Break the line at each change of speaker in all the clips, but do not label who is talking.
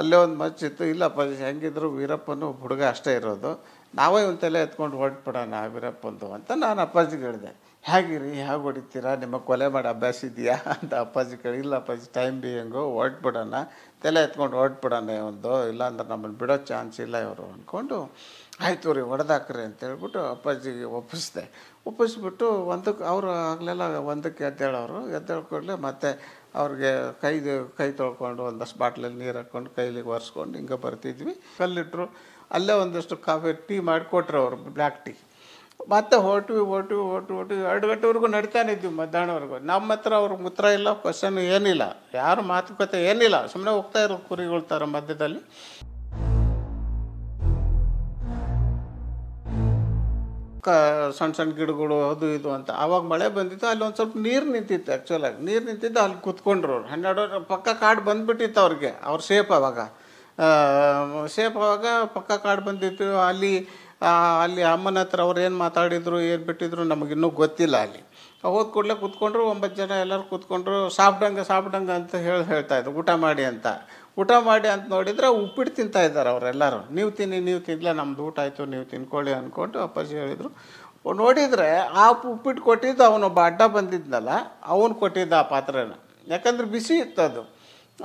ಅಲ್ಲೇ ಒಂದು ಮಚ್ಚಿತ್ತು ಇಲ್ಲಪ್ಪ ಹೆಂಗಿದ್ರು ವೀರಪ್ಪನು ಹುಡುಗ ಅಷ್ಟೇ ಇರೋದು ನಾವೇ ಒಂದು ತಲೆ ಎತ್ಕೊಂಡು ಆ ವೀರಪ್ಪಂದು ಅಂತ ನಾನು ಅಪ್ಪಾಜಿಗೆ ಹೇಳಿದೆ ಹೇಗಿರಿ ಹೇಗೆ ಹೊಡಿತೀರಾ ನಿಮ್ಮ ಕೊಲೆ ಮಾಡಿ ಅಭ್ಯಾಸ ಇದೆಯಾ ಅಂತ ಅಪ್ಪಾಜಿ ಕೇಳಿ ಇಲ್ಲ ಅಪ್ಪಾಜಿ ಟೈಮ್ ಬಿ ಹೆಂಗೋ ಹೊರಟ್ಬಿಡೋಣ ತಲೆ ಎತ್ಕೊಂಡು ಹೊರಟ್ಬಿಡೋಣ ಒಂದು ಇಲ್ಲಾಂದ್ರೆ ನಮ್ಮನ್ನು ಬಿಡೋ ಚಾನ್ಸ್ ಇಲ್ಲ ಇವರು ಅಂದ್ಕೊಂಡು ಆಯ್ತು ರೀ ಹೊಡೆದಾಕ್ರಿ ಅಂತ ಹೇಳ್ಬಿಟ್ಟು ಅಪ್ಪಾಜಿಗೆ ಒಪ್ಪಿಸಿದೆ ಒಪ್ಪಿಸ್ಬಿಟ್ಟು ಒಂದಕ್ಕೆ ಅವರು ಆಗಲೆಲ್ಲ ಒಂದಕ್ಕೆ ಎದ್ದೇಳೋರು ಎದ್ದೇಳ ಮತ್ತೆ ಅವ್ರಿಗೆ ಕೈದು ಕೈ ತೊಳ್ಕೊಂಡು ಒಂದಷ್ಟು ಬಾಟ್ಲಲ್ಲಿ ನೀರು ಹಾಕ್ಕೊಂಡು ಕೈಲಿಗೆ ಒರೆಸ್ಕೊಂಡು ಹಿಂಗೆ ಬರ್ತಿದ್ವಿ ಕಲ್ಲಿಟ್ಟರು ಅಲ್ಲೇ ಒಂದಷ್ಟು ಕಾಫಿ ಟೀ ಮಾಡಿಕೊಟ್ರು ಅವರು ಬ್ಲ್ಯಾಕ್ ಟೀ ಮತ್ತೆ ಹೊರಟಿವಿ ಹೊರಟಿವಿ ಹೊರಟು ಹೊರಟಿವಿ ಎರಡು ಗಂಟೆವರೆಗೂ ನಡಿತಾನೆ ಇದ್ವಿ ಮಧ್ಯಾಹ್ನವರೆಗೂ ನಮ್ಮ ಹತ್ರ ಅವ್ರ ಮುತ್ರ ಇಲ್ಲ ಕ್ವಶನ್ ಏನಿಲ್ಲ ಯಾರು ಮಾತುಕತೆ ಏನಿಲ್ಲ ಸುಮ್ಮನೆ ಹೋಗ್ತಾ ಇರೋ ಕುರಿಗಳ ಥರ ಮಧ್ಯದಲ್ಲಿ ಕ ಸಣ್ಣ ಸಣ್ಣ ಗಿಡಗಳು ಅದು ಇದು ಅಂತ ಆವಾಗ ಮಳೆ ಬಂದಿತ್ತು ಅಲ್ಲಿ ಒಂದು ಸ್ವಲ್ಪ ನೀರು ನಿಂತಿತ್ತು ಆ್ಯಕ್ಚುಲಾಗಿ ನೀರು ನಿಂತಿದ್ದು ಅಲ್ಲಿ ಕೂತ್ಕೊಂಡ್ರು ಅವ್ರು ಹನ್ನೆರಡು ಪಕ್ಕ ಕಾಡು ಬಂದುಬಿಟ್ಟಿತ್ತು ಅವ್ರಿಗೆ ಅವ್ರು ಸೇಫ್ ಆವಾಗ ಸೇಫ್ ಆವಾಗ ಪಕ್ಕ ಕಾಡು ಬಂದಿತ್ತು ಅಲ್ಲಿ ಅಲ್ಲಿ ಅಮ್ಮನ ಹತ್ರ ಅವ್ರು ಏನು ಮಾತಾಡಿದ್ರು ಏನು ಬಿಟ್ಟಿದ್ರು ನಮಗಿನ್ನೂ ಗೊತ್ತಿಲ್ಲ ಅಲ್ಲಿ ಹೋದ ಕೂಡಲೇ ಕೂತ್ಕೊಂಡ್ರು ಒಂಬತ್ತು ಜನ ಎಲ್ಲರೂ ಕೂತ್ಕೊಂಡ್ರು ಸಾಪ್ಡಂಗೆ ಸಾಫ್ಟಂಗ ಅಂತ ಹೇಳಿ ಹೇಳ್ತಾಯಿದ್ರು ಊಟ ಮಾಡಿ ಅಂತ ಊಟ ಮಾಡಿ ಅಂತ ನೋಡಿದರೆ ಉಪ್ಪಿಟ್ಟು ತಿಂತಾ ಇದ್ದಾರೆ ಅವರೆಲ್ಲರೂ ನೀವು ತಿನ್ನಿ ನೀವು ತಿನ್ನಲೇ ನಮ್ದು ಊಟ ಆಯಿತು ನೀವು ತಿನ್ಕೊಳ್ಳಿ ಅಂದ್ಕೊಂಡು ಅಪ್ಪಾಜಿ ಹೇಳಿದರು ನೋಡಿದರೆ ಆ ಉಪ್ಪಿಟ್ಟು ಕೊಟ್ಟಿದ್ದು ಅವನೊಬ್ಬ ಅಡ್ಡ ಬಂದಿದ್ದನಲ್ಲ ಅವನು ಕೊಟ್ಟಿದ್ದ ಆ ಪಾತ್ರೆನ ಯಾಕಂದ್ರೆ ಬಿಸಿ ಇತ್ತು ಅದು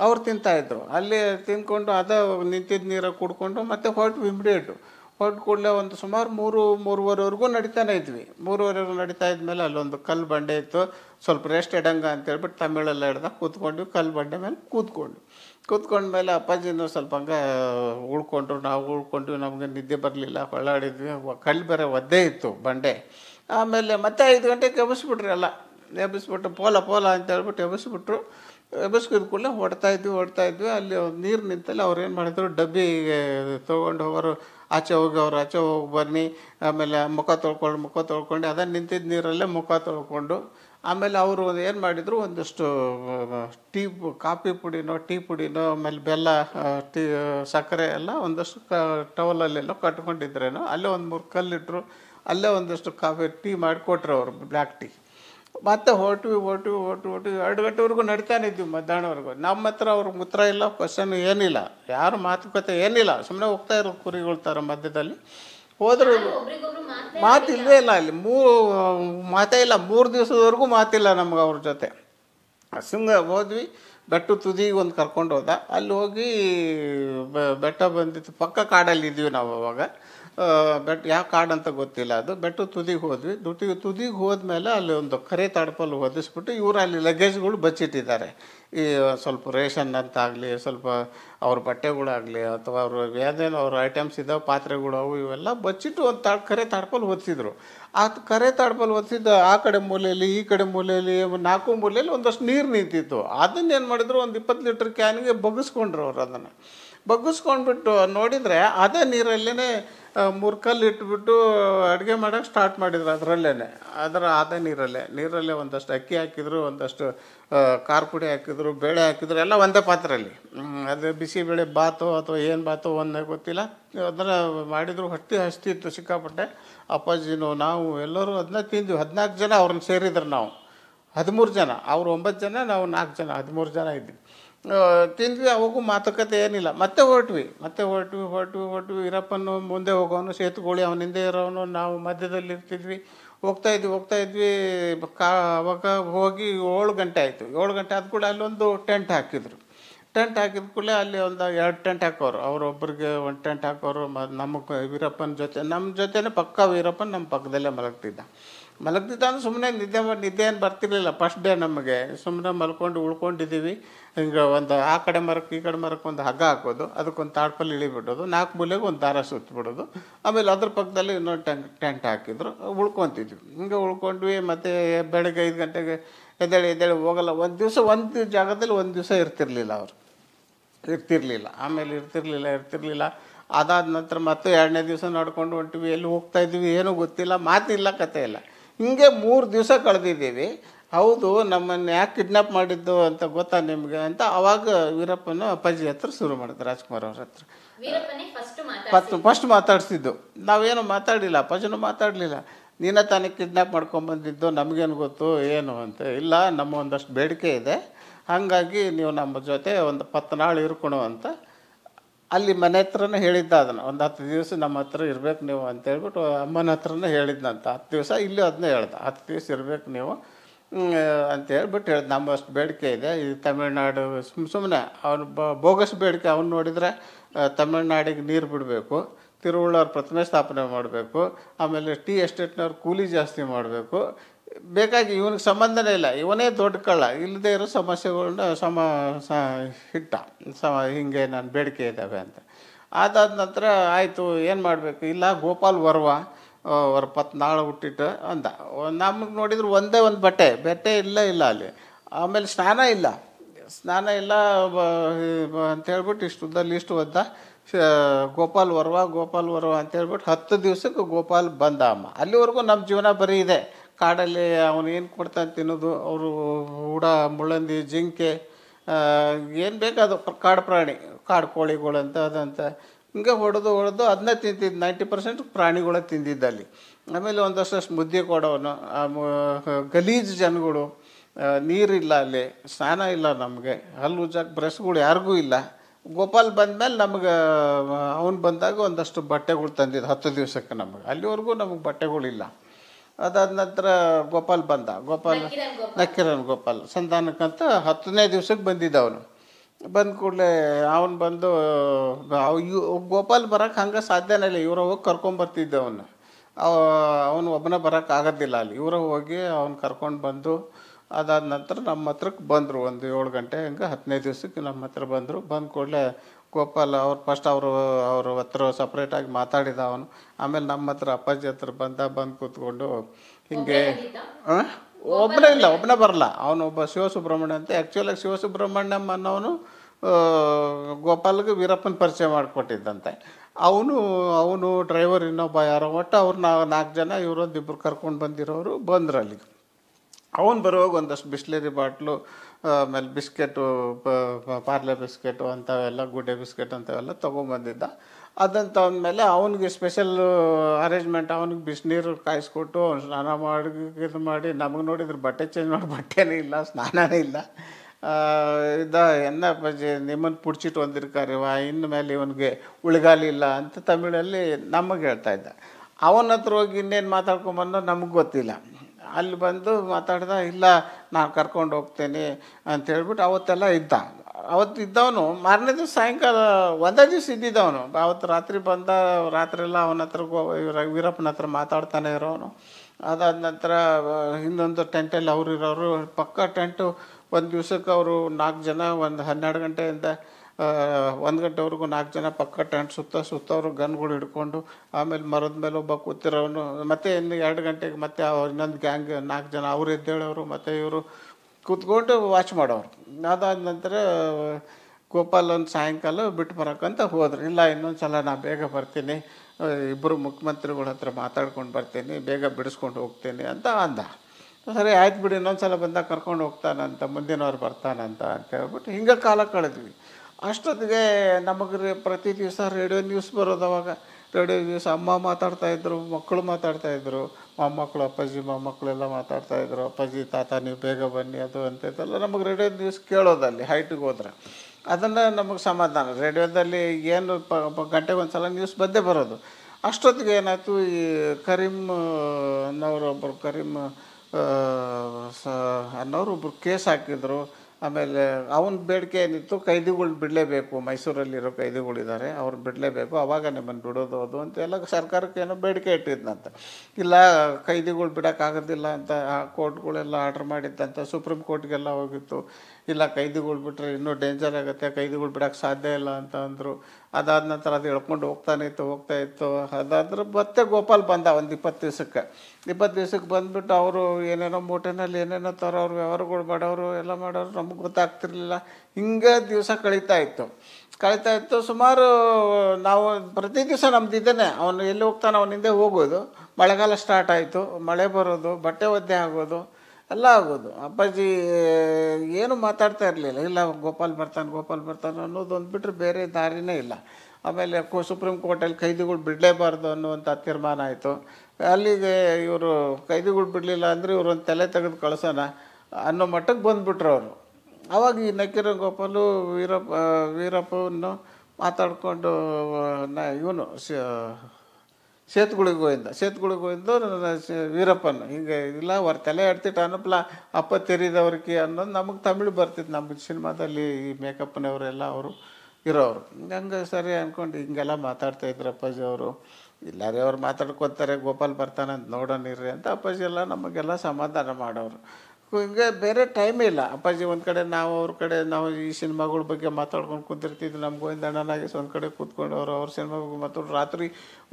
ಅವ್ರು ತಿಂತಾಯಿದ್ರು ಅಲ್ಲಿ ತಿಂದ್ಕೊಂಡು ಅದು ನಿಂತಿದ್ದ ನೀರಾಗ ಕುಡ್ಕೊಂಡು ಮತ್ತೆ ಹೊರಟು ವಿಂಬಡಿ ಇಟ್ಟು ಹೊರಟ ಕೂಡಲೇ ಒಂದು ಸುಮಾರು ಮೂರು ಮೂರುವರೆವರೆಗೂ ನಡೀತಾನೆ ಇದ್ವಿ ಮೂರುವರೆವರೆಗೂ ನಡೀತಾ ಇದ್ಮೇಲೆ ಅಲ್ಲೊಂದು ಕಲ್ಲು ಬಂಡೆ ಇತ್ತು ಸ್ವಲ್ಪ ರೆಸ್ಟ್ ಇಡಂಗ ಅಂತೇಳ್ಬಿಟ್ಟು ತಮಿಳೆಲ್ಲ ಹಿಡ್ದ ಕೂತ್ಕೊಂಡ್ವಿ ಕಲ್ಲು ಬಂಡೆ ಮೇಲೆ ಕೂತ್ಕೊಂಡ್ವಿ ಕೂತ್ಕೊಂಡ್ಮೇಲೆ ಅಪ್ಪಾಜಿನೂ ಸ್ವಲ್ಪ ಹಂಗೆ ಉಳ್ಕೊಂಡ್ರು ನಾವು ಉಳ್ಕೊಂಡ್ವಿ ನಮಗೆ ನಿದ್ದೆ ಬರಲಿಲ್ಲ ಹೊಳ್ಳಾಡಿದ್ವಿ ಕಲ್ಲು ಬೇರೆ ಒದ್ದೇ ಇತ್ತು ಬಂಡೆ ಆಮೇಲೆ ಮತ್ತೆ ಐದು ಗಂಟೆಗೆ ಎಬ್ಬಿಸ್ಬಿಟ್ರಿ ಎಲ್ಲ ಎಬ್ಬಿಸ್ಬಿಟ್ಟು ಪೋಲ ಪೋಲ ಅಂತ ಹೇಳ್ಬಿಟ್ಟು ಎಬ್ಬಿಸ್ಬಿಟ್ರು ಎಬ್ಬಿಸ್ಕಿದ ಕೂಡಲೇ ಹೊಡ್ತಾ ಇದ್ವಿ ಹೊಡ್ತಾ ಇದ್ವಿ ಅಲ್ಲಿ ನೀರು ನಿಂತಲ್ಲಿ ಅವ್ರು ಏನು ಮಾಡಿದ್ರು ಡಬ್ಬಿಗೆ ತೊಗೊಂಡು ಹೋಗೋರು ಆಚೆ ಅವ್ರು ಆಚೆ ಹೋಗಿ ಬನ್ನಿ ಆಮೇಲೆ ಮುಖ ತೊಳ್ಕೊಂಡು ಮುಖ ತೊಳ್ಕೊಂಡು ಅದೇ ನಿಂತಿದ್ದ ನೀರಲ್ಲೇ ಮುಖ ತೊಳ್ಕೊಂಡು ಆಮೇಲೆ ಅವರು ಏನು ಮಾಡಿದರು ಒಂದಷ್ಟು ಟೀ ಕಾಫಿ ಪುಡಿನೋ ಟೀ ಪುಡಿನೋ ಆಮೇಲೆ ಬೆಲ್ಲ ಟೀ ಸಕ್ಕರೆ ಎಲ್ಲ ಒಂದಷ್ಟು ಕ ಟವಲಲ್ಲೆಲ್ಲ ಕಟ್ಕೊಂಡಿದ್ರೇನೋ ಅಲ್ಲೇ ಒಂದು ಮೂರು ಕಲ್ಲಿಟ್ಟರು ಅಲ್ಲೇ ಒಂದಷ್ಟು ಕಾಫಿ ಟೀ ಮಾಡಿಕೊಟ್ರು ಅವರು ಬ್ಲ್ಯಾಕ್ ಟೀ ಮತ್ತೆ ಹೊರಟಿವಿ ಹೊರಟಿವಿ ಹೊರಟು ಹೊರಟಿವಿ ಎರಡು ಗಂಟೆವರೆಗೂ ನಡಿತಾನೆ ಇದ್ವಿ ಮಧ್ಯಾಹ್ನವರೆಗೂ ನಮ್ಮ ಹತ್ರ ಅವ್ರಿಗೆ ಮುತ್ರ ಇಲ್ಲ ಕ್ವಶನ್ ಏನಿಲ್ಲ ಯಾರು ಮಾತುಕತೆ ಏನಿಲ್ಲ ಸುಮ್ಮನೆ ಹೋಗ್ತಾ ಇರೋ ಕುರಿಗಳ್ತಾರ ಮಧ್ಯದಲ್ಲಿ ಹೋದ್ರು ಮಾತಿಲ್ಲವೇ ಇಲ್ಲ ಅಲ್ಲಿ ಮೂ ಮಾತೇ ಇಲ್ಲ ಮೂರು ದಿವಸದವರೆಗೂ ಮಾತಿಲ್ಲ ನಮ್ಗೆ ಅವ್ರ ಜೊತೆ ಸುಮ್ಮ ಹೋದ್ವಿ ಬೆಟ್ಟ ತುದಿಗೆ ಒಂದು ಕರ್ಕೊಂಡು ಹೋದ ಅಲ್ಲಿ ಹೋಗಿ ಬೆಟ್ಟ ಬಂದಿತ್ತು ಪಕ್ಕ ಕಾಡಲ್ಲಿ ಇದ್ವಿ ನಾವು ಅವಾಗ ಬೆಟ್ ಯಾವ ಕಾಡು ಅಂತ ಗೊತ್ತಿಲ್ಲ ಅದು ಬೆಟ್ಟು ತುದಿಗೆ ಹೋದ್ವಿ ದುಟಿ ತುದಿಗೆ ಹೋದ್ಮೇಲೆ ಅಲ್ಲಿ ಒಂದು ಕರೆ ತಡಪಲ್ಲಿ ಹೊದಿಸ್ಬಿಟ್ಟು ಇವರು ಅಲ್ಲಿ ಲಗೇಜ್ಗಳು ಬಚ್ಚಿಟ್ಟಿದ್ದಾರೆ ಈ ಸ್ವಲ್ಪ ರೇಷನ್ ಅಂತಾಗಲಿ ಸ್ವಲ್ಪ ಅವ್ರ ಬಟ್ಟೆಗಳಾಗಲಿ ಅಥವಾ ಅವರು ಯಾವುದೇನೋ ಅವ್ರ ಐಟಮ್ಸ್ ಇದ್ದಾವೆ ಪಾತ್ರೆಗಳು ಅವು ಇವೆಲ್ಲ ಬಚ್ಚಿಟ್ಟು ಒಂದು ತಾಳ್ ಕರೆ ತಾಡ್ಪಲ್ಲಿ ಹೊದಿಸಿದ್ರು ಆ ಕರೆ ತಾಡ್ಪಲ್ಲಿ ಹೊದಿಸಿದ್ದ ಆ ಕಡೆ ಮೂಲೆಯಲ್ಲಿ ಈ ಕಡೆ ಮೂಲೆಯಲ್ಲಿ ನಾಲ್ಕು ಮೂಲೆಯಲ್ಲಿ ಒಂದಷ್ಟು ನೀರು ನಿಂತಿತ್ತು ಅದನ್ನೇನು ಮಾಡಿದ್ರು ಒಂದು ಇಪ್ಪತ್ತು ಲೀಟ್ರ್ ಕ್ಯಾನಿಗೆ ಬಗ್ಗಿಸ್ಕೊಂಡ್ರು ಅವ್ರು ಅದನ್ನು ಬಗ್ಗಿಸ್ಕೊಂಡ್ಬಿಟ್ಟು ನೋಡಿದರೆ ಅದೇ ನೀರಲ್ಲೇ ಮುರ್ಕಲ್ಲಿ ಇಟ್ಬಿಟ್ಟು ಅಡುಗೆ ಮಾಡೋಕ್ಕೆ ಸ್ಟಾರ್ಟ್ ಮಾಡಿದ್ರು ಅದರಲ್ಲೇ ಅದರ ಅದೇ ನೀರಲ್ಲೇ ನೀರಲ್ಲೇ ಒಂದಷ್ಟು ಅಕ್ಕಿ ಹಾಕಿದ್ರು ಒಂದಷ್ಟು ಖಾರ ಪುಡಿ ಹಾಕಿದ್ರು ಬೇಳೆ ಹಾಕಿದ್ರು ಎಲ್ಲ ಒಂದೇ ಪಾತ್ರೆಯಲ್ಲಿ ಅದು ಬಿಸಿಬೇಳೆ ಬಾತು ಅಥವಾ ಏನು ಬಾತು ಒಂದೇ ಗೊತ್ತಿಲ್ಲ ಅದನ್ನ ಮಾಡಿದ್ರು ಹಸ್ತಿ ಇತ್ತು ಸಿಕ್ಕಾಪಟ್ಟೆ ಅಪ್ಪಾಜಿನೂ ನಾವು ಎಲ್ಲರೂ ಅದನ್ನ ತಿಂದ್ವಿ ಹದಿನಾಲ್ಕು ಜನ ಅವ್ರನ್ನ ಸೇರಿದ್ರು ನಾವು ಹದಿಮೂರು ಜನ ಅವ್ರು ಒಂಬತ್ತು ಜನ ನಾವು ನಾಲ್ಕು ಜನ ಹದಿಮೂರು ಜನ ಇದ್ವಿ ತಿಂದ್ವಿ ಅವಾಗೂ ಮಾತುಕತೆ ಏನಿಲ್ಲ ಮತ್ತೆ ಹೊರಟ್ವಿ ಮತ್ತೆ ಹೊರಟ್ವಿ ಹೊರಟ್ವಿ ಹೊರಟ್ವಿ ಇರಪ್ಪನು ಮುಂದೆ ಹೋಗೋನು ಸೇತುಗೋಳಿ ಅವನ ಹಿಂದೆ ಇರೋನು ನಾವು ಮಧ್ಯದಲ್ಲಿ ಇರ್ತಿದ್ವಿ ಹೋಗ್ತಾ ಇದ್ವಿ ಹೋಗ್ತಾ ಇದ್ವಿ ಕಾ ಅವಾಗ ಹೋಗಿ ಏಳು ಗಂಟೆ ಆಯಿತು ಏಳು ಗಂಟೆ ಆದ ಕೂಡ ಅಲ್ಲೊಂದು ಟೆಂಟ್ ಹಾಕಿದ್ರು ಟೆಂಟ್ ಹಾಕಿದ ಕೂಡಲೇ ಅಲ್ಲಿ ಒಂದು ಎರಡು ಟೆಂಟ್ ಹಾಕೋರು ಅವ್ರು ಒಂದು ಟೆಂಟ್ ಹಾಕೋರು ಮ ನಮ್ಮ ವೀರಪ್ಪನ ಜೊತೆ ನಮ್ಮ ಜೊತೆನೇ ಪಕ್ಕ ವೀರಪ್ಪನ ನಮ್ಮ ಪಕ್ಕದಲ್ಲೇ ಮಲಗ್ತಿದ್ದ ಮಲಗ್ತಿದ್ದ ಅಂದ್ರೆ ಸುಮ್ಮನೆ ನಿದ್ದೆ ನಿದ್ದೆ ಏನು ಬರ್ತಿರ್ಲಿಲ್ಲ ಫಸ್ಟ್ ಡೇ ನಮಗೆ ಸುಮ್ಮನೆ ಮಲ್ಕೊಂಡು ಉಳ್ಕೊಂಡಿದ್ದೀವಿ ಹಿಂಗೆ ಒಂದು ಆ ಕಡೆ ಮರಕ್ಕೆ ಈ ಕಡೆ ಮರಕ್ಕೆ ಒಂದು ಹಗ್ಗ ಹಾಕೋದು ಅದಕ್ಕೊಂದು ತಾಡ್ಪಲ್ಲಿ ಇಳಿಬಿಡೋದು ನಾಲ್ಕು ಮೂಲೆಗೆ ಒಂದು ದಾರ ಸುತ್ತಿಬಿಡೋದು ಆಮೇಲೆ ಅದ್ರ ಪಕ್ಕದಲ್ಲಿ ಇನ್ನೊಂದು ಟೆಂಟ್ ಟೆಂಟ್ ಹಾಕಿದ್ರು ಉಳ್ಕೊತಿದ್ವಿ ಹಿಂಗೆ ಉಳ್ಕೊಂಡ್ವಿ ಮತ್ತು ಬೆಳಗ್ಗೆ ಐದು ಗಂಟೆಗೆ ಎದ್ದೇಳಿ ಎದ್ದೇಳಿ ಹೋಗಲ್ಲ ಒಂದು ದಿವಸ ಒಂದು ಜಾಗದಲ್ಲಿ ಒಂದು ದಿವಸ ಇರ್ತಿರ್ಲಿಲ್ಲ ಅವರು ಇರ್ತಿರ್ಲಿಲ್ಲ ಆಮೇಲೆ ಇರ್ತಿರ್ಲಿಲ್ಲ ಇರ್ತಿರ್ಲಿಲ್ಲ ಅದಾದ ನಂತರ ಮತ್ತೆ ಎರಡನೇ ದಿವಸ ನಡ್ಕೊಂಡು ಹೊಂಟಿವಿ ಎಲ್ಲಿ ಹೋಗ್ತಾ ಇದ್ದೀವಿ ಏನೂ ಗೊತ್ತಿಲ್ಲ ಮಾತಿಲ್ಲ ಕತೆ ಇಲ್ಲ ಹಿಂಗೆ ಮೂರು ದಿವಸ ಕಳೆದಿದ್ದೀವಿ ಹೌದು ನಮ್ಮನ್ನು ಯಾಕೆ ಕಿಡ್ನಾಪ್ ಮಾಡಿದ್ದು ಅಂತ ಗೊತ್ತಾ ನಿಮಗೆ ಅಂತ ಅವಾಗ ವೀರಪ್ಪನ ಅಪ್ಪಾಜಿ ಹತ್ರ ಶುರು ಮಾಡಿದ್ರು ರಾಜ್ಕುಮಾರ್ ಅವ್ರ ಹತ್ರ ಫಸ್ಟ್ ಫಸ್ಟ್ ಮಾತಾಡಿಸಿದ್ದು ನಾವೇನು ಮಾತಾಡಲಿಲ್ಲ ಅಪ್ಪಾಜಿನೂ ಮಾತಾಡಲಿಲ್ಲ ನೀನ ತಾನೇ ಕಿಡ್ನಾಪ್ ಮಾಡ್ಕೊಂಬಂದಿದ್ದು ನಮಗೇನು ಗೊತ್ತು ಏನು ಅಂತ ಇಲ್ಲ ನಮ್ಮ ಒಂದಷ್ಟು ಬೇಡಿಕೆ ಇದೆ ಹಾಗಾಗಿ ನೀವು ನಮ್ಮ ಜೊತೆ ಒಂದು ಪತ್ತು ನಾಳು ಇರ್ಕೊಣು ಅಂತ ಅಲ್ಲಿ ಮನೆ ಹತ್ರನೇ ಹೇಳಿದ್ದ ಅದನ್ನು ಒಂದು ಹತ್ತು ದಿವಸ ನಮ್ಮ ಹತ್ರ ಇರಬೇಕು ನೀವು ಅಂತೇಳ್ಬಿಟ್ಟು ಅಮ್ಮನ ಹತ್ರನೇ ಹೇಳಿದ್ನಂತ ಹತ್ತು ದಿವಸ ಇಲ್ಲಿ ಅದನ್ನೇ ಹೇಳ್ದೆ ಹತ್ತು ದಿವಸ ಇರಬೇಕು ನೀವು ಅಂತ ಹೇಳ್ಬಿಟ್ಟು ನಮ್ಮ ಅಷ್ಟು ಬೇಡಿಕೆ ಇದೆ ಈ ತಮಿಳ್ನಾಡು ಸುಮ್ಮ ಸುಮ್ಮನೆ ಅವನು ಬೋಗಸ್ ಬೇಡಿಕೆ ಅವನು ನೋಡಿದರೆ ತಮಿಳ್ನಾಡಿಗೆ ನೀರು ಬಿಡಬೇಕು ತಿರುವಳ್ಳವ್ರ ಪ್ರತಿಮೆ ಸ್ಥಾಪನೆ ಮಾಡಬೇಕು ಆಮೇಲೆ ಟೀ ಎಸ್ಟೇಟ್ನವ್ರು ಕೂಲಿ ಜಾಸ್ತಿ ಮಾಡಬೇಕು ಬೇಕಾಗಿ ಇವನಿಗೆ ಸಂಬಂಧನೇ ಇಲ್ಲ ಇವನೇ ದೊಡ್ಡ ಕಳ್ಳ ಇಲ್ಲದೆ ಇರೋ ಸಮಸ್ಯೆಗಳನ್ನ ಸಮ ಸ ಇಟ್ಟ ಸಮ ಹೀಗೆ ನಾನು ಬೇಡಿಕೆ ಇದ್ದಾವೆ ಅಂತ ಅದಾದ ನಂತರ ಆಯಿತು ಏನು ಮಾಡಬೇಕು ಇಲ್ಲ ಗೋಪಾಲ್ ವರ್ವ ಅವ್ರ ಪತ್ ನಾಳೆ ಹುಟ್ಟಿಟ್ಟು ಅಂದ ನಮಗೆ ನೋಡಿದ್ರೆ ಒಂದೇ ಒಂದು ಬಟ್ಟೆ ಬಟ್ಟೆ ಇಲ್ಲ ಇಲ್ಲ ಅಲ್ಲಿ ಆಮೇಲೆ ಸ್ನಾನ ಇಲ್ಲ ಸ್ನಾನ ಇಲ್ಲ ಅಂತ ಹೇಳ್ಬಿಟ್ಟು ಇಷ್ಟು ಉದ್ದಲ್ಲಿ ಇಷ್ಟು ಒದ್ದ ಗೋಪಾಲ್ ವರ್ವ ಗೋಪಾಲ್ ವರ್ವ ಅಂತ ಹೇಳ್ಬಿಟ್ಟು ಹತ್ತು ದಿವಸಕ್ಕೆ ಗೋಪಾಲ್ ಬಂದ ಅಮ್ಮ ಅಲ್ಲಿವರೆಗೂ ನಮ್ಮ ಜೀವನ ಬರೀ ಇದೆ ಕಾಡಲ್ಲಿ ಅವನು ಏನು ಕೊಡ್ತಾನೆ ತಿನ್ನೋದು ಅವರು ಹುಡ ಮುಳ್ಳಂದಿ ಜಿಂಕೆ ಏನು ಬೇಕಾದ ಕಾಡು ಪ್ರಾಣಿ ಕಾಡು ಕೋಳಿಗಳಂತ ಅದಂತ ಹಿಂಗೆ ಹೊಡೆದು ಹೊಡೆದು ಅದನ್ನ ತಿಂತಿದ್ದು ನೈಂಟಿ ಪರ್ಸೆಂಟ್ ಪ್ರಾಣಿಗಳ ತಿಂದಿದ್ದಲ್ಲಿ ಆಮೇಲೆ ಒಂದಷ್ಟು ಮುದ್ದೆ ಕೊಡೋನು ಗಲೀಜು ಜನಗಳು ನೀರಿಲ್ಲ ಅಲ್ಲಿ ಸ್ನಾನ ಇಲ್ಲ ನಮಗೆ ಹಲ್ಲು ಉಜ್ಜಾಕ ಬ್ರಷ್ಗಳು ಯಾರಿಗೂ ಇಲ್ಲ ಗೋಪಾಲ್ ಬಂದಮೇಲೆ ನಮ್ಗೆ ಅವನು ಬಂದಾಗ ಒಂದಷ್ಟು ಬಟ್ಟೆಗಳು ತಂದಿದ್ದು ಹತ್ತು ದಿವಸಕ್ಕೆ ನಮಗೆ ಅಲ್ಲಿವರೆಗೂ ನಮಗೆ ಬಟ್ಟೆಗಳಿಲ್ಲ ಅದಾದ ನಂತರ ಗೋಪಾಲ್ ಬಂದ ಗೋಪಾಲ್ ನಕ್ಕಿರನ್ ಗೋಪಾಲ್ ಸಂಧಾನಕ್ಕಂತ ಹತ್ತನೇ ದಿವ್ಸಕ್ಕೆ ಬಂದಿದ್ದ ಅವನು ಬಂದ ಕೂಡಲೇ ಅವನು ಬಂದು ಗೋಪಾಲ್ ಬರೋಕ್ಕೆ ಹಂಗೆ ಸಾಧ್ಯನೇ ಇಲ್ಲ ಇವ್ರ ಹೋಗಿ ಕರ್ಕೊಂಬರ್ತಿದ್ದೆ ಅವನು ಅವನು ಒಬ್ಬನೇ ಬರೋಕ್ಕೆ ಆಗೋದಿಲ್ಲ ಅಲ್ಲಿ ಇವರ ಹೋಗಿ ಅವ್ನು ಕರ್ಕೊಂಡು ಬಂದು ಅದಾದ ನಂತರ ನಮ್ಮ ಹತ್ರಕ್ಕೆ ಬಂದರು ಒಂದು ಏಳು ಗಂಟೆ ಹಂಗೆ ಹತ್ತನೇ ದಿವ್ಸಕ್ಕೆ ನಮ್ಮ ಹತ್ರ ಬಂದರು ಬಂದ ಕೂಡಲೇ ಗೋಪಾಲ್ ಅವ್ರು ಫಸ್ಟ್ ಅವರು ಅವ್ರ ಹತ್ರ ಸಪ್ರೇಟಾಗಿ ಮಾತಾಡಿದ ಅವನು ಆಮೇಲೆ ನಮ್ಮ ಹತ್ರ ಅಪ್ಪಾಜಿ ಹತ್ರ ಬಂದ ಬಂದು ಕೂತ್ಕೊಂಡು ಹಿಂಗೆ ಒಬ್ಬನೇ ಇಲ್ಲ ಒಬ್ಬನೇ ಬರಲ್ಲ ಅವನು ಒಬ್ಬ ಶಿವಸುಬ್ರಹ್ಮಣ್ಯ ಅಂತ ಆ್ಯಕ್ಚುಲಾಗಿ ಶಿವಸುಬ್ರಹ್ಮಣ್ಯಮ್ ಅನ್ನೋನು ಗೋಪಾಲ್ಗೆ ವೀರಪ್ಪನ ಪರಿಚಯ ಮಾಡಿಕೊಟ್ಟಿದ್ದಂತೆ ಅವನು ಅವನು ಡ್ರೈವರ್ ಇನ್ನೊಬ್ಬ ಯಾರೋ ಒಟ್ಟು ಅವ್ರು ನಾ ನಾಲ್ಕು ಜನ ಇಬ್ಬರು ಕರ್ಕೊಂಡು ಬಂದಿರೋರು ಅಲ್ಲಿಗೆ ಅವನು ಬರುವಾಗ ಒಂದಷ್ಟು ಬಿಸ್ಲೇರಿ ಬಾಟ್ಲು ಆಮೇಲೆ ಬಿಸ್ಕೆಟು ಪಾರ್ಲೆ ಬಿಸ್ಕೆಟು ಅಂಥವೆಲ್ಲ ಗುಡ್ಡೆ ಬಿಸ್ಕೆಟ್ ಅಂಥವೆಲ್ಲ ತೊಗೊಂಬಂದಿದ್ದ ಅದನ್ನು ತಂದಮೇಲೆ ಅವನಿಗೆ ಸ್ಪೆಷಲ್ ಅರೇಂಜ್ಮೆಂಟ್ ಅವನಿಗೆ ಬಿಸಿನೀರು ಕಾಯಿಸ್ಕೊಟ್ಟು ಅವ್ನು ಸ್ನಾನ ಮಾಡಿ ಇದು ಮಾಡಿ ನಮಗೆ ನೋಡಿದ್ರೆ ಬಟ್ಟೆ ಚೇಂಜ್ ಮಾಡಿ ಬಟ್ಟೆನೇ ಇಲ್ಲ ಸ್ನಾನನೇ ಇಲ್ಲ ಇದ ಎನ್ನ ಪಜಿ ನಿಮ್ಮನ್ನು ಪುಡ್ಚಿಟ್ಟು ಹೊಂದಿರ್ಕಾರಿ ವಾ ಮೇಲೆ ಇವನಿಗೆ ಉಳಿಗಾಲಿಲ್ಲ ಅಂತ ತಮಿಳಲ್ಲಿ ನಮಗೆ ಹೇಳ್ತಾ ಇದ್ದ ಅವನ ಹತ್ರ ಹೋಗಿ ಇನ್ನೇನು ಮಾತಾಡ್ಕೊಂಬಂದೋ ನಮಗೆ ಗೊತ್ತಿಲ್ಲ ಅಲ್ಲಿ ಬಂದು ಮಾತಾಡ್ದ ಇಲ್ಲ ನಾನು ಕರ್ಕೊಂಡು ಹೋಗ್ತೇನೆ ಹೇಳ್ಬಿಟ್ಟು ಅವತ್ತೆಲ್ಲ ಇದ್ದ ಅವತ್ತು ಇದ್ದವನು ಮಾರನೇ ದಿವಸ ಸಾಯಂಕಾಲ ಒಂದೇ ದಿವ್ಸ ಇದ್ದಿದ್ದವನು ಅವತ್ತು ರಾತ್ರಿ ಬಂದ ರಾತ್ರಿ ಎಲ್ಲ ಅವನ ಹತ್ರ ವೀರಪ್ಪನ ಹತ್ರ ಮಾತಾಡ್ತಾನೆ ಇರೋನು ಅದಾದ ನಂತರ ಹಿಂದೊಂದು ಟೆಂಟಲ್ಲಿ ಅವರು ಇರೋರು ಪಕ್ಕ ಟೆಂಟು ಒಂದು ದಿವ್ಸಕ್ಕೆ ಅವರು ನಾಲ್ಕು ಜನ ಒಂದು ಹನ್ನೆರಡು ಗಂಟೆಯಿಂದ ಒಂದು ಗಂಟೆವರೆಗೂ ನಾಲ್ಕು ಜನ ಪಕ್ಕ ಟೆಂಟ್ ಸುತ್ತ ಸುತ್ತವರು ಗನ್ಗಳು ಹಿಡ್ಕೊಂಡು ಆಮೇಲೆ ಮರದ ಮೇಲೆ ಒಬ್ಬ ಕೂತಿರೋನು ಮತ್ತೆ ಇನ್ನು ಎರಡು ಗಂಟೆಗೆ ಮತ್ತೆ ಇನ್ನೊಂದು ಗ್ಯಾಂಗ್ ನಾಲ್ಕು ಜನ ಅವ್ರು ಎದ್ದೇಳೋರು ಮತ್ತು ಇವರು ಕೂತ್ಕೊಂಡು ವಾಚ್ ಮಾಡೋರು ಅದಾದ ನಂತರ ಗೋಪಾಲ್ ಒಂದು ಸಾಯಂಕಾಲ ಬಿಟ್ಟು ಬರೋಕ್ಕಂತ ಹೋದ್ರು ಇಲ್ಲ ಇನ್ನೊಂದು ಸಲ ನಾನು ಬೇಗ ಬರ್ತೀನಿ ಇಬ್ಬರು ಮುಖ್ಯಮಂತ್ರಿಗಳ ಹತ್ರ ಮಾತಾಡ್ಕೊಂಡು ಬರ್ತೀನಿ ಬೇಗ ಬಿಡಿಸ್ಕೊಂಡು ಹೋಗ್ತೀನಿ ಅಂತ ಅಂದ ಸರಿ ಆಯ್ತು ಬಿಡಿ ಇನ್ನೊಂದು ಸಲ ಬಂದಾಗ ಕರ್ಕೊಂಡು ಹೋಗ್ತಾನಂತ ಮುಂದಿನವ್ರು ಬರ್ತಾನಂತ ಅಂತ ಹೇಳ್ಬಿಟ್ಟು ಹಿಂಗೆ ಕಾಲ ಕಳೆದ್ವಿ ಅಷ್ಟೊತ್ತಿಗೆ ನಮಗೆ ಪ್ರತಿ ದಿವಸ ರೇಡಿಯೋ ನ್ಯೂಸ್ ಬರೋದವಾಗ ರೇಡಿಯೋ ನ್ಯೂಸ್ ಅಮ್ಮ ಮಾತಾಡ್ತಾಯಿದ್ರು ಮಕ್ಕಳು ಮಾತಾಡ್ತಾಯಿದ್ರು ಮೊಮ್ಮಕ್ಕಳು ಅಪ್ಪಾಜಿ ಮೊಮ್ಮಕ್ಕಳೆಲ್ಲ ಮಾತಾಡ್ತಾಯಿದ್ರು ಅಪ್ಪಾಜಿ ತಾತ ನೀವು ಬೇಗ ಬನ್ನಿ ಅದು ಅಂತೈತಲ್ಲ ನಮಗೆ ರೇಡಿಯೋ ನ್ಯೂಸ್ ಕೇಳೋದಲ್ಲಿ ಹೈಟಿಗೆ ಹೋದ್ರೆ ಅದನ್ನು ನಮಗೆ ಸಮಾಧಾನ ರೇಡಿಯೋದಲ್ಲಿ ಏನು ಪ ಗಂಟೆಗೆ ಒಂದು ಸಲ ನ್ಯೂಸ್ ಬಂದೇ ಬರೋದು ಅಷ್ಟೊತ್ತಿಗೆ ಏನಾಯ್ತು ಈ ಕರೀಮ್ ಅನ್ನೋರು ಒಬ್ಬರು ಕರೀಂ ಸ ಅನ್ನೋರು ಒಬ್ಬರು ಕೇಸ್ ಹಾಕಿದರು ಆಮೇಲೆ ಅವನ ಬೇಡಿಕೆ ಏನಿತ್ತು ಕೈದಿಗಳು ಬಿಡಲೇಬೇಕು ಮೈಸೂರಲ್ಲಿರೋ ಕೈದಿಗಳಿದ್ದಾರೆ ಅವ್ರು ಬಿಡಲೇಬೇಕು ಅವಾಗ ನಿಮ್ಮನ್ನು ಬಿಡೋದು ಅದು ಅಂತೆಲ್ಲ ಸರ್ಕಾರಕ್ಕೆ ಏನೋ ಬೇಡಿಕೆ ಇಟ್ಟಿದ್ನಂತೆ ಇಲ್ಲ ಕೈದಿಗಳು ಬಿಡೋಕ್ಕಾಗೋದಿಲ್ಲ ಅಂತ ಆ ಕೋರ್ಟ್ಗಳೆಲ್ಲ ಆರ್ಡ್ರ್ ಮಾಡಿದ್ದಂತ ಸುಪ್ರೀಂ ಕೋರ್ಟ್ಗೆಲ್ಲ ಹೋಗಿತ್ತು ಇಲ್ಲ ಕೈದಿಗಳು ಬಿಟ್ಟರೆ ಇನ್ನೂ ಡೇಂಜರ್ ಆಗುತ್ತೆ ಕೈದಿಗಳು ಬಿಡೋಕೆ ಸಾಧ್ಯ ಇಲ್ಲ ಅಂತ ಅಂದರು ಅದಾದ ನಂತರ ಅದು ಎಳ್ಕೊಂಡು ಹೋಗ್ತಾನೆ ಇತ್ತು ಹೋಗ್ತಾ ಇತ್ತು ಅದಾದ್ರೆ ಮತ್ತೆ ಗೋಪಾಲ್ ಬಂದ ಒಂದು ಇಪ್ಪತ್ತು ದಿವ್ಸಕ್ಕೆ ಇಪ್ಪತ್ತು ದಿವಸಕ್ಕೆ ಬಂದುಬಿಟ್ಟು ಅವರು ಏನೇನೋ ಮೋಟೆನಲ್ಲಿ ಏನೇನೋ ತರೋರು ವ್ಯವಹಾರಗಳು ಮಾಡೋರು ಎಲ್ಲ ಮಾಡೋರು ನಮ್ಗೆ ಗೊತ್ತಾಗ್ತಿರ್ಲಿಲ್ಲ ಹಿಂಗೆ ದಿವಸ ಕಳೀತಾ ಇತ್ತು ಕಳೀತಾ ಇತ್ತು ಸುಮಾರು ನಾವು ಪ್ರತಿ ದಿವಸ ನಮ್ದು ಇದ್ದೇನೆ ಅವನು ಎಲ್ಲಿ ಹೋಗ್ತಾನೆ ಅವನಿಂದೆ ಹೋಗೋದು ಮಳೆಗಾಲ ಸ್ಟಾರ್ಟ್ ಆಯಿತು ಮಳೆ ಬರೋದು ಬಟ್ಟೆ ಒದ್ದೆ ಆಗೋದು ಅಲ್ಲ ಆಗೋದು ಅಪ್ಪಾಜಿ ಏನು ಮಾತಾಡ್ತಾ ಇರಲಿಲ್ಲ ಇಲ್ಲ ಗೋಪಾಲ್ ಬರ್ತಾನೆ ಗೋಪಾಲ್ ಬರ್ತಾನೆ ಅನ್ನೋದೊಂದು ಬಿಟ್ಟರೆ ಬೇರೆ ದಾರಿನೇ ಇಲ್ಲ ಆಮೇಲೆ ಕೋ ಸುಪ್ರೀಂ ಕೋರ್ಟಲ್ಲಿ ಕೈದಿಗಳು ಬಿಡಲೇಬಾರ್ದು ಅನ್ನುವಂಥ ತೀರ್ಮಾನ ಆಯಿತು ಅಲ್ಲಿಗೆ ಇವರು ಕೈದಿಗಳು ಬಿಡಲಿಲ್ಲ ಅಂದರೆ ಇವ್ರೊಂದು ತಲೆ ತೆಗೆದು ಕಳ್ಸೋಣ ಅನ್ನೋ ಮಟ್ಟಕ್ಕೆ ಬಂದುಬಿಟ್ರು ಅವರು ಆವಾಗ ಈ ನಕ್ಕಿರ ಗೋಪಾಲು ವೀರಪ್ಪ ವೀರಪ್ಪವನ್ನು ಮಾತಾಡಿಕೊಂಡು ನ ಇವನು ಹೋಯಿಂದ ಸೇತುಗಳಿಗೆ ಹೋಯಿಂದು ನನ್ನ ವೀರಪ್ಪನ ಹೀಗೆ ಇಲ್ಲ ಅವ್ರ ತಲೆ ಎಡ್ತಿಟ್ಟು ಅನ್ನಪ್ಲ ಅಪ್ಪ ತೆರೀದವ್ರಿಗೆ ಅನ್ನೋದು ನಮಗೆ ತಮಿಳು ಬರ್ತಿತ್ತು ನಮ್ಮ ಸಿನಿಮಾದಲ್ಲಿ ಈ ಮೇಕಪ್ನವರೆಲ್ಲ ಅವರು ಇರೋರು ಹಂಗೆ ಸರಿ ಅಂದ್ಕೊಂಡು ಹಿಂಗೆಲ್ಲ ಮಾತಾಡ್ತಾ ಇದ್ರು ಅಪ್ಪಾಜಿ ಅವರು ಇಲ್ಲಾರೆ ಅವ್ರು ಮಾತಾಡ್ಕೊತಾರೆ ಗೋಪಾಲ್ ಬರ್ತಾನೆ ಅಂತ ನೋಡೋಣ ಇರ್ರಿ ಅಂತ ಅಪ್ಪಾಜಿ ಎಲ್ಲ ನಮಗೆಲ್ಲ ಸಮಾಧಾನ ಮಾಡೋರು ಈಗ ಬೇರೆ ಟೈಮೇ ಇಲ್ಲ ಅಪ್ಪಾಜಿ ಒಂದು ಕಡೆ ನಾವು ಅವ್ರ ಕಡೆ ನಾವು ಈ ಸಿನಿಮಾಗಳ ಬಗ್ಗೆ ಮಾತಾಡ್ಕೊಂಡು ಕೂತಿರ್ತಿದ್ವಿ ನಮ್ಮ ಅಣ್ಣನಾಗಿ ಒಂದು ಕಡೆ ಕೂತ್ಕೊಂಡು ಅವ್ರು ಅವ್ರ ಸಿನಿಮಾ ಬಗ್ಗೆ ಮಾತಾಡೋರು ರಾತ್ರಿ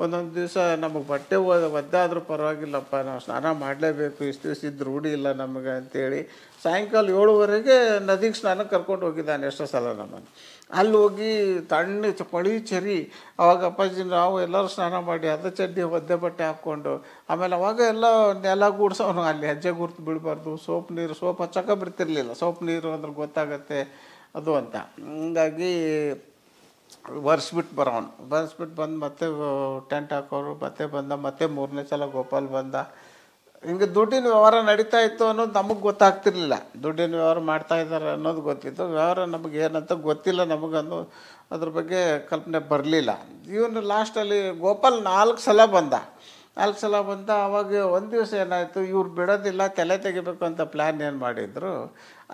ಒಂದೊಂದು ದಿವಸ ನಮಗೆ ಬಟ್ಟೆ ಒದ್ದಾದರೂ ಪರವಾಗಿಲ್ಲಪ್ಪ ನಾವು ಸ್ನಾನ ಮಾಡಲೇಬೇಕು ಇಷ್ಟು ದಿವಸ ಇದ್ದು ರೂಢಿ ಇಲ್ಲ ನಮಗೆ ಅಂತೇಳಿ ಸಾಯಂಕಾಲ ಏಳುವರೆಗೆ ನದಿಗೆ ಸ್ನಾನಕ್ಕೆ ಕರ್ಕೊಂಡು ಹೋಗಿದ್ದಾನೆ ಎಷ್ಟೋ ಸಲ ನಮ್ಮನ್ನು ಅಲ್ಲಿ ಹೋಗಿ ತಣ್ಣ ಚಳಿ ಚರಿ ಅವಾಗ ಅಪ್ಪಾಜಿ ನಾವು ಎಲ್ಲರೂ ಸ್ನಾನ ಮಾಡಿ ಅದ ಚಡ್ಡಿ ಒದ್ದೆ ಬಟ್ಟೆ ಹಾಕ್ಕೊಂಡು ಆಮೇಲೆ ಅವಾಗ ಎಲ್ಲ ನೆಲ ಗೂಡ್ಸೋನು ಅಲ್ಲಿ ಹೆಜ್ಜೆ ಗುರ್ತು ಬಿಡಬಾರ್ದು ಸೋಪ್ ನೀರು ಸೋಪ್ ಹಚ್ಚಕ್ಕ ಬರ್ತಿರಲಿಲ್ಲ ಸೋಪ್ ನೀರು ಅಂದ್ರೆ ಗೊತ್ತಾಗತ್ತೆ ಅದು ಅಂತ ಹಂಗಾಗಿ ಒರೆಸ್ಬಿಟ್ಟು ಬರೋನು ಬರ್ಸ್ಬಿಟ್ಟು ಬಂದು ಮತ್ತೆ ಟೆಂಟ್ ಹಾಕೋರು ಮತ್ತೆ ಬಂದ ಮತ್ತೆ ಮೂರನೇ ಸಲ ಗೋಪಾಲ್ ಬಂದ ಹಿಂಗೆ ದುಡ್ಡಿನ ವ್ಯವಹಾರ ನಡೀತಾ ಇತ್ತು ಅನ್ನೋದು ನಮಗೆ ಗೊತ್ತಾಗ್ತಿರ್ಲಿಲ್ಲ ದುಡ್ಡಿನ ವ್ಯವಹಾರ ಮಾಡ್ತಾ ಇದ್ದಾರೆ ಅನ್ನೋದು ಗೊತ್ತಿತ್ತು ವ್ಯವಹಾರ ನಮಗೆ ಏನಂತ ಗೊತ್ತಿಲ್ಲ ನಮಗನ್ನು ಅದ್ರ ಬಗ್ಗೆ ಕಲ್ಪನೆ ಬರಲಿಲ್ಲ ಇವನು ಲಾಸ್ಟಲ್ಲಿ ಗೋಪಾಲ್ ನಾಲ್ಕು ಸಲ ಬಂದ ನಾಲ್ಕು ಸಲ ಬಂದ ಅವಾಗ ಒಂದು ದಿವಸ ಏನಾಯಿತು ಇವ್ರು ಬಿಡೋದಿಲ್ಲ ತಲೆ ತೆಗಿಬೇಕು ಅಂತ ಪ್ಲ್ಯಾನ್ ಏನು ಮಾಡಿದ್ರು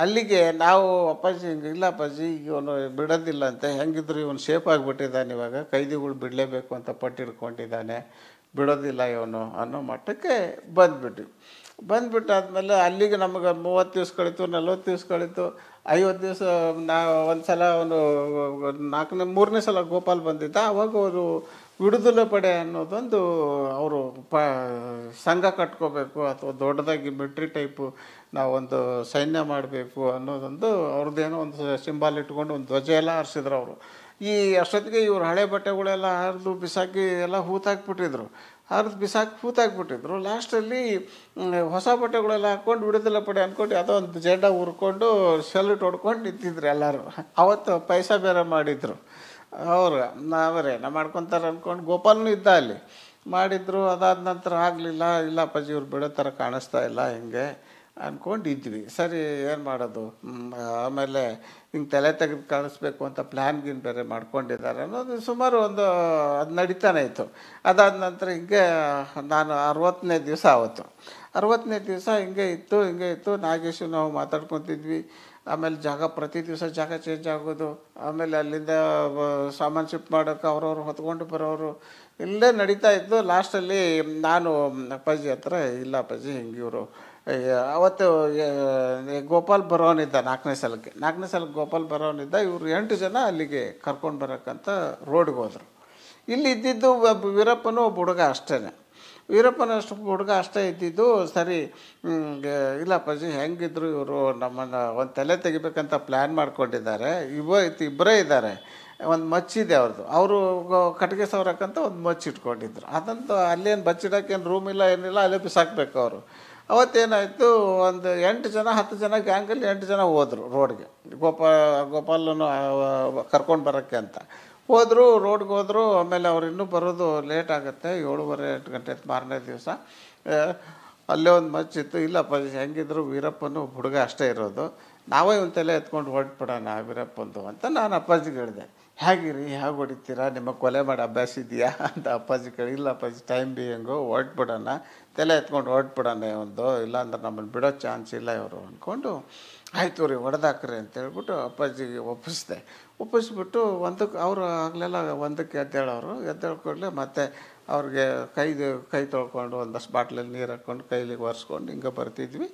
ಅಲ್ಲಿಗೆ ನಾವು ಅಪ್ಪಾಜಿ ಹಿಂಗೆ ಇಲ್ಲ ಅಪ್ಪಾಜಿ ಇವನು ಬಿಡೋದಿಲ್ಲ ಅಂತ ಹೆಂಗಿದ್ರು ಇವನು ಸೇಫ್ ಆಗಿಬಿಟ್ಟಿದ್ದಾನೆ ಇವಾಗ ಕೈದಿಗಳು ಬಿಡಲೇಬೇಕು ಅಂತ ಪಟ್ಟಿಡ್ಕೊಂಡಿದ್ದಾನೆ ಬಿಡೋದಿಲ್ಲ ಇವನು ಅನ್ನೋ ಮಟ್ಟಕ್ಕೆ ಬಂದ್ಬಿಟ್ಟು ಬಂದ್ಬಿಟ್ಟಾದ್ಮೇಲೆ ಅಲ್ಲಿಗೆ ನಮಗೆ ಮೂವತ್ತು ದಿವಸ ಕಳೀತು ನಲ್ವತ್ತು ದಿವ್ಸ ಕಳೀತು ಐವತ್ತು ದಿವಸ ನಾ ಒಂದು ಸಲ ಅವನು ನಾಲ್ಕನೇ ಮೂರನೇ ಸಲ ಗೋಪಾಲ್ ಬಂದಿದ್ದ ಅವಾಗ ಅವರು ವಿಡುದಲ ಪಡೆ ಅನ್ನೋದೊಂದು ಅವರು ಪ ಸಂಘ ಕಟ್ಕೋಬೇಕು ಅಥವಾ ದೊಡ್ಡದಾಗಿ ಮಿಟ್ರಿ ಟೈಪು ನಾವೊಂದು ಸೈನ್ಯ ಮಾಡಬೇಕು ಅನ್ನೋದೊಂದು ಅವ್ರದ್ದೇನೋ ಒಂದು ಸಿಂಬಾಲ್ ಇಟ್ಕೊಂಡು ಒಂದು ಧ್ವಜ ಎಲ್ಲ ಆರಿಸಿದ್ರು ಅವರು ಈ ಅಷ್ಟೊತ್ತಿಗೆ ಇವ್ರು ಹಳೆ ಬಟ್ಟೆಗಳೆಲ್ಲ ಹರಿದು ಬಿಸಾಕಿ ಎಲ್ಲ ಹೂತಾಕ್ಬಿಟ್ಟಿದ್ರು ಹರಿದು ಬಿಸಾಕಿ ಹೂತಾಕ್ಬಿಟ್ಟಿದ್ರು ಲಾಸ್ಟಲ್ಲಿ ಹೊಸ ಬಟ್ಟೆಗಳೆಲ್ಲ ಹಾಕ್ಕೊಂಡು ಬಿಡೋದಿಲ್ಲ ಪಡೆ ಅಂದ್ಕೊಂಡು ಯಾವುದೋ ಒಂದು ಜೆಂಡ ಉರ್ಕೊಂಡು ಸೆಲ್ಯೂಟ್ ಹೊಡ್ಕೊಂಡು ನಿಂತಿದ್ರು ಎಲ್ಲರೂ ಅವತ್ತು ಪೈಸಾ ಬೇರೆ ಮಾಡಿದರು ಅವರು ನಾ ಮಾಡ್ಕೊತಾರೆ ಅಂದ್ಕೊಂಡು ಗೋಪಾಲನೂ ಇದ್ದ ಅಲ್ಲಿ ಮಾಡಿದ್ರು ಅದಾದ ನಂತರ ಆಗಲಿಲ್ಲ ಇಲ್ಲ ಅಪ್ಪಾಜಿ ಇವ್ರು ಬಿಡೋ ಥರ ಕಾಣಿಸ್ತಾ ಇಲ್ಲ ಹಿಂಗೆ ಅಂದ್ಕೊಂಡಿದ್ವಿ ಸರಿ ಏನು ಮಾಡೋದು ಆಮೇಲೆ ಹಿಂಗೆ ತಲೆ ತೆಗೆದು ಕಳಿಸ್ಬೇಕು ಅಂತ ಪ್ಲ್ಯಾನ್ ಗಿನ್ ಬೇರೆ ಮಾಡ್ಕೊಂಡಿದ್ದಾರೆ ಅನ್ನೋದು ಸುಮಾರು ಒಂದು ಅದು ನಡೀತಾನೆ ಇತ್ತು ಅದಾದ ನಂತರ ಹಿಂಗೆ ನಾನು ಅರವತ್ತನೇ ದಿವಸ ಆವತ್ತು ಅರವತ್ತನೇ ದಿವಸ ಹಿಂಗೆ ಇತ್ತು ಹಿಂಗೆ ಇತ್ತು ನಾಗೇಶ್ ನಾವು ಮಾತಾಡ್ಕೊತಿದ್ವಿ ಆಮೇಲೆ ಜಾಗ ಪ್ರತಿ ದಿವಸ ಜಾಗ ಚೇಂಜ್ ಆಗೋದು ಆಮೇಲೆ ಅಲ್ಲಿಂದ ಸಾಮಾನು ಶಿಫ್ಟ್ ಮಾಡೋಕ್ಕೆ ಅವ್ರವ್ರು ಹೊತ್ಕೊಂಡು ಬರೋರು ಇಲ್ಲೇ ನಡೀತಾ ಇದ್ದು ಲಾಸ್ಟಲ್ಲಿ ನಾನು ಅಪ್ಪಾಜಿ ಹತ್ರ ಇಲ್ಲ ಅಪ್ಪಾಜಿ ಹಿಂಗೆ ಇವರು ಅವತ್ತು ಗೋಪಾಲ್ ಬರೋನಿದ್ದ ನಾಲ್ಕನೇ ಸಲಕ್ಕೆ ನಾಲ್ಕನೇ ಸಲಕ್ಕೆ ಗೋಪಾಲ್ ಬರೋನಿದ್ದ ಇವರು ಎಂಟು ಜನ ಅಲ್ಲಿಗೆ ಕರ್ಕೊಂಡು ಬರೋಕ್ಕಂತ ರೋಡ್ಗೆ ಹೋದರು ಇಲ್ಲಿ ಇದ್ದಿದ್ದು ವೀರಪ್ಪನೂ ಒಬ್ಬ ಹುಡುಗ ಅಷ್ಟೇ ವೀರಪ್ಪನಷ್ಟು ಹುಡುಗ ಅಷ್ಟೇ ಇದ್ದಿದ್ದು ಸರಿ ಇಲ್ಲ ಪಜಿ ಹೆಂಗಿದ್ರು ಇವರು ನಮ್ಮನ್ನು ಒಂದು ತಲೆ ತೆಗಿಬೇಕಂತ ಪ್ಲ್ಯಾನ್ ಮಾಡ್ಕೊಂಡಿದ್ದಾರೆ ಇವ ಇಬ್ಬರೇ ಇದ್ದಾರೆ ಒಂದು ಮಚ್ಚಿದೆ ಅವ್ರದ್ದು ಅವರು ಕಟ್ಟಿಗೆ ಸವರಕ್ಕಂತ ಒಂದು ಮಚ್ಚಿಟ್ಕೊಂಡಿದ್ರು ಇಟ್ಕೊಂಡಿದ್ರು ಅದಂತೂ ಅಲ್ಲೇನು ಬಚ್ಚಿಡೋಕ್ಕೇನು ರೂಮ್ ಇಲ್ಲ ಏನಿಲ್ಲ ಅಲ್ಲೇ ಬಿಸಾಕ್ಬೇಕು ಅವರು ಅವತ್ತೇನಾಯಿತು ಒಂದು ಎಂಟು ಜನ ಹತ್ತು ಜನ ಗ್ಯಾಂಗಲ್ಲಿ ಎಂಟು ಜನ ಹೋದರು ರೋಡ್ಗೆ ಗೋಪಾ ಗೋಪಾಲನ್ನು ಕರ್ಕೊಂಡು ಬರೋಕ್ಕೆ ಅಂತ ಹೋದರು ರೋಡ್ಗೆ ಹೋದರು ಆಮೇಲೆ ಅವ್ರು ಇನ್ನೂ ಬರೋದು ಲೇಟ್ ಆಗುತ್ತೆ ಏಳುವರೆ ಎಂಟು ಗಂಟೆ ಮಾರನೇ ದಿವಸ ಅಲ್ಲೇ ಒಂದು ಮಚ್ಚಿತ್ತು ಇಲ್ಲಪ್ಪ ಹೆಂಗಿದ್ರು ವೀರಪ್ಪನು ಹುಡುಗ ಅಷ್ಟೇ ಇರೋದು ನಾವೇ ಒಂದು ತಲೆ ಎತ್ಕೊಂಡು ಹೊರಟ್ಬಿಡೋಣ ವೀರಪ್ಪಂದು ಅಂತ ನಾನು ಅಪ್ಪಾಜಿಗೆ ಹೇಳಿದೆ ಹೇಗಿರಿ ಹೇಗೆ ಹೊಡಿತೀರಾ ನಿಮಗೆ ಕೊಲೆ ಮಾಡಿ ಅಭ್ಯಾಸ ಇದೆಯಾ ಅಂತ ಅಪ್ಪಾಜಿ ಕೇಳಿ ಇಲ್ಲ ಅಪ್ಪಾಜಿ ಟೈಮ್ ಬಿ ಹೆಂಗು ಹೊರಟ್ಬಿಡೋಣ ತಲೆ ಎತ್ಕೊಂಡು ಹೊರಟ್ಬಿಡೋಣ ಒಂದು ಇಲ್ಲಾಂದ್ರೆ ನಮ್ಮನ್ನು ಬಿಡೋ ಚಾನ್ಸ್ ಇಲ್ಲ ಇವರು ಅಂದ್ಕೊಂಡು ಆಯ್ತು ರೀ ಹೊಡೆದಾಕ್ರಿ ಅಂತ ಹೇಳ್ಬಿಟ್ಟು ಅಪ್ಪಾಜಿಗೆ ಒಪ್ಪಿಸ್ದೆ ಒಪ್ಪಿಸ್ಬಿಟ್ಟು ಒಂದಕ್ಕೆ ಅವರು ಆಗಲೆಲ್ಲ ಒಂದಕ್ಕೆ ಎದ್ದೇಳೋರು ಎದ್ದೇಳ್ಕೊಡ್ಲೆ ಮತ್ತೆ ಅವ್ರಿಗೆ ಕೈದು ಕೈ ತೊಳ್ಕೊಂಡು ಒಂದಷ್ಟು ಬಾಟ್ಲಲ್ಲಿ ನೀರು ಹಾಕ್ಕೊಂಡು ಕೈಲಿಗೆ ಒರೆಸ್ಕೊಂಡು ಹಿಂಗೆ ಬರ್ತಿದ್ವಿ